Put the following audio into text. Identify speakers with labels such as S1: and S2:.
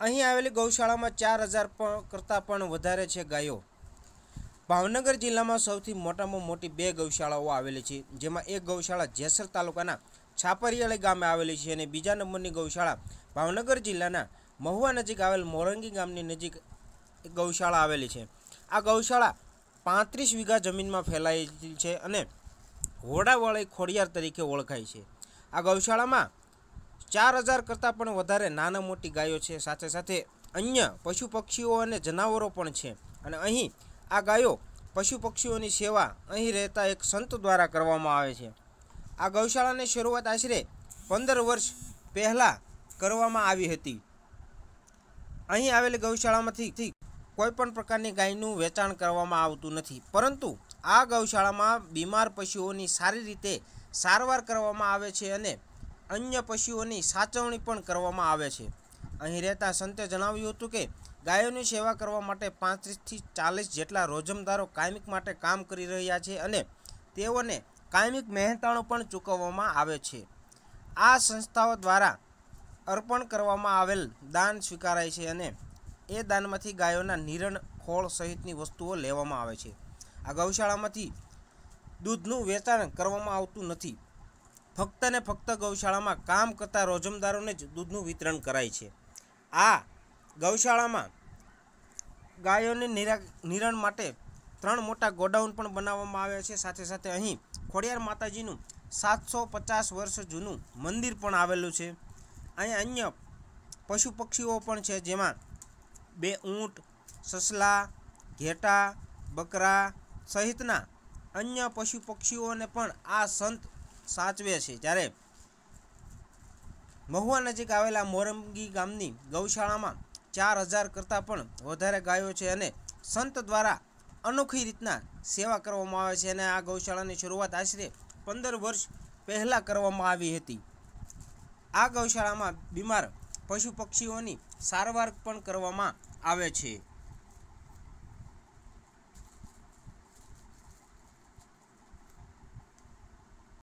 S1: અહીં આવેલી ગૌશાળામાં ચાર હજાર પણ કરતાં પણ વધારે છે ગાયો ભાવનગર જિલ્લામાં સૌથી મોટામાં મોટી બે ગૌશાળાઓ આવેલી છે જેમાં એક ગૌશાળા જેસર તાલુકાના છાપરિયાળી ગામે આવેલી છે અને બીજા નંબરની ગૌશાળા ભાવનગર જિલ્લાના મહુવા નજીક આવેલ મોરંગી ગામની નજીક ગૌશાળા આવેલી છે આ ગૌશાળા પાંત્રીસ વીઘા જમીનમાં ફેલાયેલી છે અને હોડાવાળી ખોડિયાર તરીકે ઓળખાય છે આ ગૌશાળામાં ચાર હજાર કરતાં પણ વધારે નાના મોટી ગાયો છે સાથે સાથે અન્ય પશુ પક્ષીઓ અને જનાવરો પણ છે અને અહીં આ ગાયો પશુ પક્ષીઓની સેવા અહીં રહેતા એક સંત દ્વારા કરવામાં આવે છે આ ગૌશાળાની શરૂઆત આશરે પંદર વર્ષ પહેલાં કરવામાં આવી હતી અહીં આવેલી ગૌશાળામાંથી કોઈ પણ પ્રકારની ગાયનું વેચાણ કરવામાં આવતું નથી પરંતુ આ ગૌશાળામાં બીમાર પશુઓની સારી રીતે સારવાર કરવામાં આવે છે અને અન્ય પશુઓની સાચવણી પણ કરવામાં આવે છે અહીં રહેતા સંતે જણાવ્યું હતું કે ગાયોની સેવા કરવા માટે પાંત્રીસથી ચાલીસ જેટલા રોજમદારો કાયમિક માટે કામ કરી રહ્યા છે અને તેઓને કાયમિક મહેનતાણું પણ ચૂકવવામાં આવે છે આ સંસ્થાઓ દ્વારા અર્પણ કરવામાં આવેલ દાન સ્વીકારાય છે અને એ દાનમાંથી ગાયોના નિરણ ખોળ સહિતની વસ્તુઓ લેવામાં આવે છે આ ગૌશાળામાંથી દૂધનું વેચાણ કરવામાં આવતું નથી ફક્ત ને ફક્ત ગૌશાળામાં કામ કરતા રોજમદારોને જ દૂધનું વિતરણ કરાય છે આ ગૌશાળામાં ગાયોને નિરણ માટે ત્રણ મોટા ગોડાઉન પણ બનાવવામાં આવ્યા છે સાથે સાથે અહીં ખોડિયાર માતાજીનું સાતસો પચાસ વર્ષ જૂનું મંદિર પણ આવેલું છે અહીં અન્ય પશુ પક્ષીઓ પણ છે જેમાં બે ઊંટ સસલા ઘેટા બકરા સહિતના અન્ય પશુ પક્ષીઓને પણ આ સંત સાચવે છે જ્યારે મહુવા નજીક આવેલા મોરંગી ગામની ગૌશાળામાં ચાર હજાર કરતાં પણ વધારે ગાયો છે અને સંત દ્વારા અનોખી રીતના સેવા કરવામાં આવે છે અને આ ગૌશાળાની શરૂઆત આશરે પંદર વર્ષ પહેલાં કરવામાં આવી હતી આ ગૌશાળામાં બીમાર પશુ પક્ષીઓની સારવાર પણ કરવામાં આવે છે